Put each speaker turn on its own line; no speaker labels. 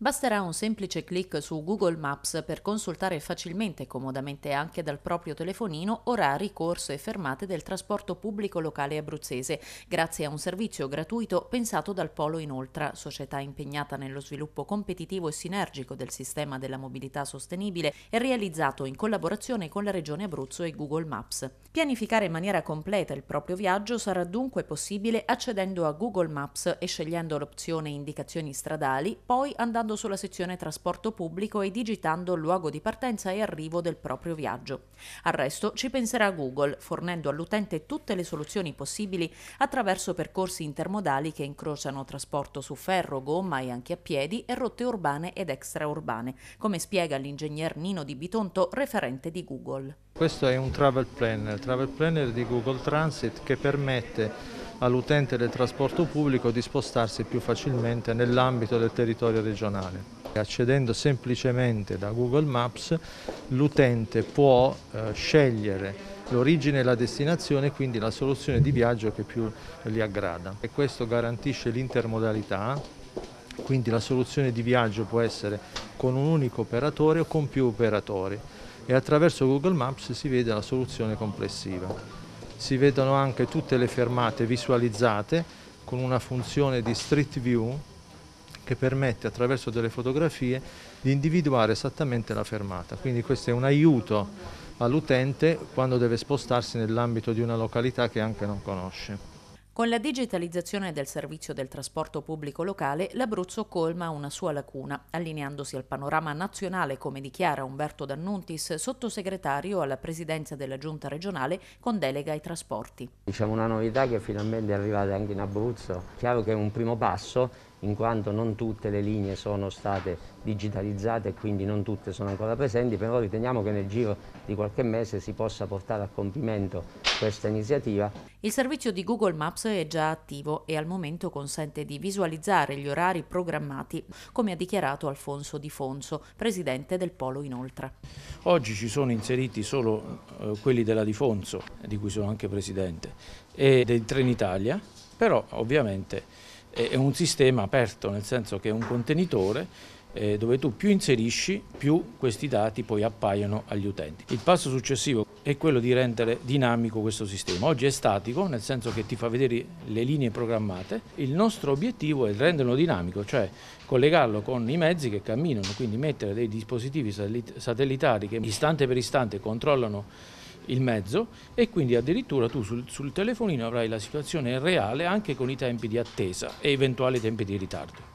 Basterà un semplice clic su Google Maps per consultare facilmente e comodamente anche dal proprio telefonino orari, corso e fermate del trasporto pubblico locale abruzzese, grazie a un servizio gratuito pensato dal Polo Inoltra, società impegnata nello sviluppo competitivo e sinergico del sistema della mobilità sostenibile e realizzato in collaborazione con la Regione Abruzzo e Google Maps. Pianificare in maniera completa il proprio viaggio sarà dunque possibile accedendo a Google Maps e scegliendo l'opzione indicazioni stradali, poi andando andando sulla sezione trasporto pubblico e digitando il luogo di partenza e arrivo del proprio viaggio. Al resto ci penserà Google, fornendo all'utente tutte le soluzioni possibili attraverso percorsi intermodali che incrociano trasporto su ferro, gomma e anche a piedi e rotte urbane ed extraurbane, come spiega l'ingegner Nino Di Bitonto, referente di Google.
Questo è un travel planner, travel planner di Google Transit che permette all'utente del trasporto pubblico di spostarsi più facilmente nell'ambito del territorio regionale. Accedendo semplicemente da Google Maps l'utente può eh, scegliere l'origine e la destinazione, quindi la soluzione di viaggio che più gli aggrada. E questo garantisce l'intermodalità, quindi la soluzione di viaggio può essere con un unico operatore o con più operatori e attraverso Google Maps si vede la soluzione complessiva. Si vedono anche tutte le fermate visualizzate con una funzione di Street View che permette attraverso delle fotografie di individuare esattamente la fermata. Quindi questo è un aiuto all'utente quando deve spostarsi nell'ambito di una località che anche non conosce.
Con la digitalizzazione del servizio del trasporto pubblico locale, l'Abruzzo colma una sua lacuna, allineandosi al panorama nazionale, come dichiara Umberto D'Annuntis, sottosegretario alla presidenza della Giunta regionale con delega ai trasporti.
Diciamo una novità che finalmente è arrivata anche in Abruzzo. Chiaro che è un primo passo, in quanto non tutte le linee sono state digitalizzate e quindi non tutte sono ancora presenti, però riteniamo che nel giro di qualche mese si possa portare a compimento questa iniziativa.
Il servizio di Google Maps è già attivo e al momento consente di visualizzare gli orari programmati, come ha dichiarato Alfonso Di Fonso, presidente del Polo Inoltre.
Oggi ci sono inseriti solo eh, quelli della Di Fonso, di cui sono anche presidente, e del Trenitalia, però ovviamente è un sistema aperto, nel senso che è un contenitore eh, dove tu più inserisci, più questi dati poi appaiono agli utenti. Il passo successivo è quello di rendere dinamico questo sistema. Oggi è statico, nel senso che ti fa vedere le linee programmate. Il nostro obiettivo è renderlo dinamico, cioè collegarlo con i mezzi che camminano, quindi mettere dei dispositivi satellitari che istante per istante controllano il mezzo e quindi addirittura tu sul, sul telefonino avrai la situazione reale anche con i tempi di attesa e eventuali tempi di ritardo.